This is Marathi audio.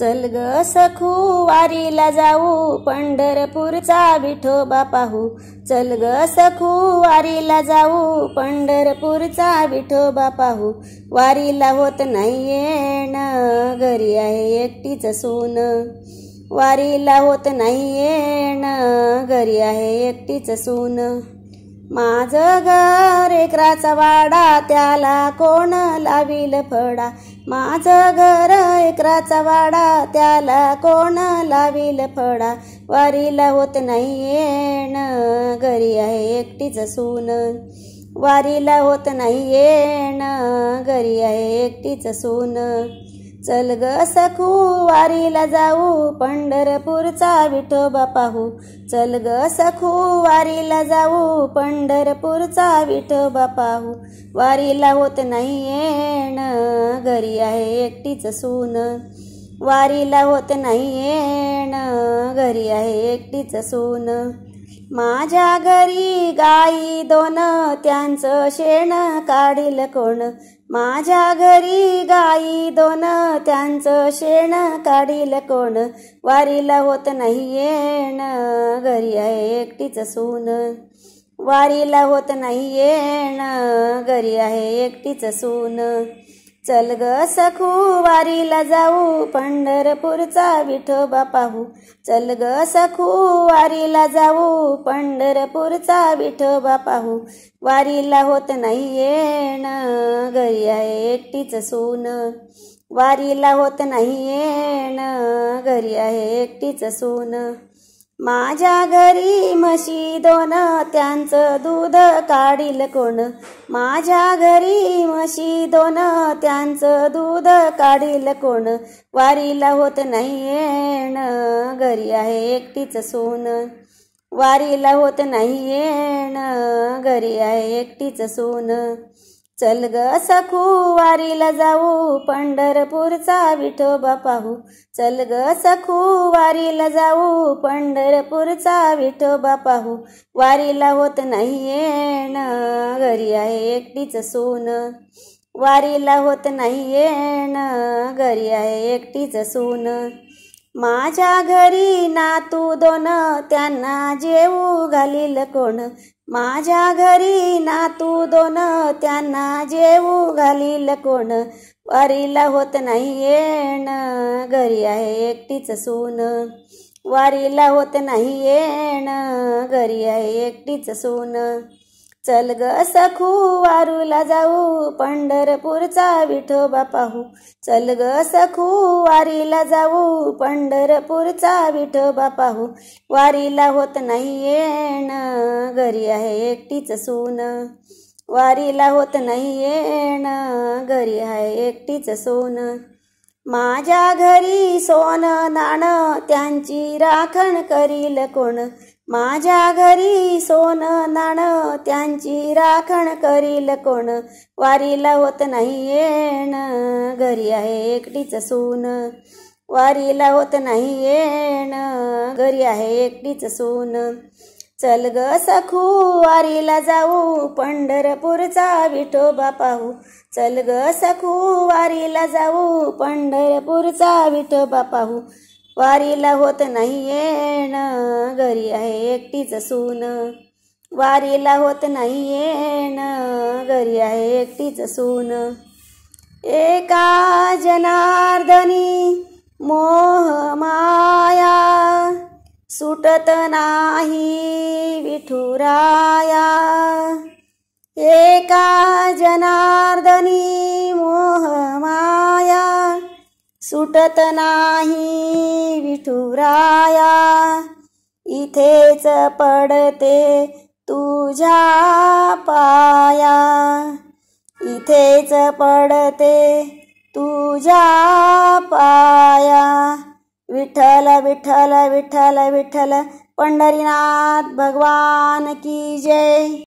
चल ग सखू वारीला जाऊ पंढरपूरचा विठोबा पाहू चल ग सखू वारीला जाऊ पंढरपूरचा विठोबा पाहू वारीला होत नाही येणं घरी आहे एकटीच सून वारीला होत नाही येण घरी आहे एकटीच सून माझ घर एकराचा वाडा त्याला कोण लाविल फडा माझ घर एकराचा वाडा त्याला कोण लाविल फडा वारीला होत नाही येण घरी आहे एकटीच सून वारीला होत नाही येण घरी आहे एकटीच सून चल ग सखू वारीला जाऊ पंढरपूरचा विठोबा पाहू चल ग सखू वारीला जाऊ पंढरपूरचा विठोबा पाहू वारीला होत नाही येण घरी आहे एकटीच सून वारीला होत नाही येण घरी आहे एकटीच सून माझ्या घरी गाई दोन त्यांचं शेण काढील कोण माझ्या घरी गाई दोन त्यांचं शेण काढील कोण वारीला होत नाही येण घरी आहे एकटीच सून वारीला होत नाही येण घरी आहे एकटीच सून चल ग सखू वारीला जाऊ पंढरपूरचा विठोबा पाहू चल ग सखू वारीला जाऊ पंढरपूरचा विठोबा पाहू वारीला होत नाही येण घरी आहे एकटीच सून वारीला होत नाही येण घरी आहे एकटीच सून माझ्या घरी म्हशी दोन त्यांचं दूध काढील कोण माझ्या घरी म्हशी दोन त्यांचं दूध काढील कोण वारीला होत नाही येण घरी आहे एकटीच सोन वारीला होत नाही येण घरी आहे एकटीच सून चल ग सखू वारीला जाऊ पंढरपूरचा विठोबा पाहू चल ग सखू वारीला जाऊ पंढरपूरचा विठोबा पाहू वारीला होत नाही येण घरी आहे एकटीच सोन वारीला होत नाही येण घरी आहे एकटीच सोन माझ्या घरी नातू दोन त्यांना जेऊ घालील कोण माझ्या घरी नातू दोन त्यांना जेऊ घालील कोण वारीला होत नाही येण घरी आहे एकटीच सून वारीला होत नाही येण घरी आहे एकटीच सून चल ग सखू वारूला जाऊ पंढरपूरचा विठोबा पाहू चल ग सखू वारीला जाऊ पंढरपूरचा विठोबा पाहू वारीला होत नाही येण घरी आहे एकटीच सोन वारीला होत नाही येण घरी आहे एकटीच सोन माझ्या घरी सोन नाणं त्यांची राखण करील कोण माझ्या घरी सोन नाण त्यांची राखण करील कोण वारीला होत नाही येण घरी आहे एकटीच सोन वारीला होत नाही येण घरी आहे एकटीच सोन चल ग सखू वारीला जाऊ पंढरपूरचा विठोबा पाहू चल ग सखू वारीला जाऊ पंढरपूरचा विठोबा पाहू वारीला होत नाही येण घरी आहे एकटीच सून वारीला होत नाही येण घरी आहे एकटीच सून एका जनार्दनी मोह माया सुटत नाही विठुराया एका जनार्दनी सुटत नाही विठुराया इथेच पडते तुझ्या पाया इथेच पडते तुझ्या पाया विठ्ठल विठ्ठल विठ्ठल विठ्ठल पंढरीनाथ भगवान की जय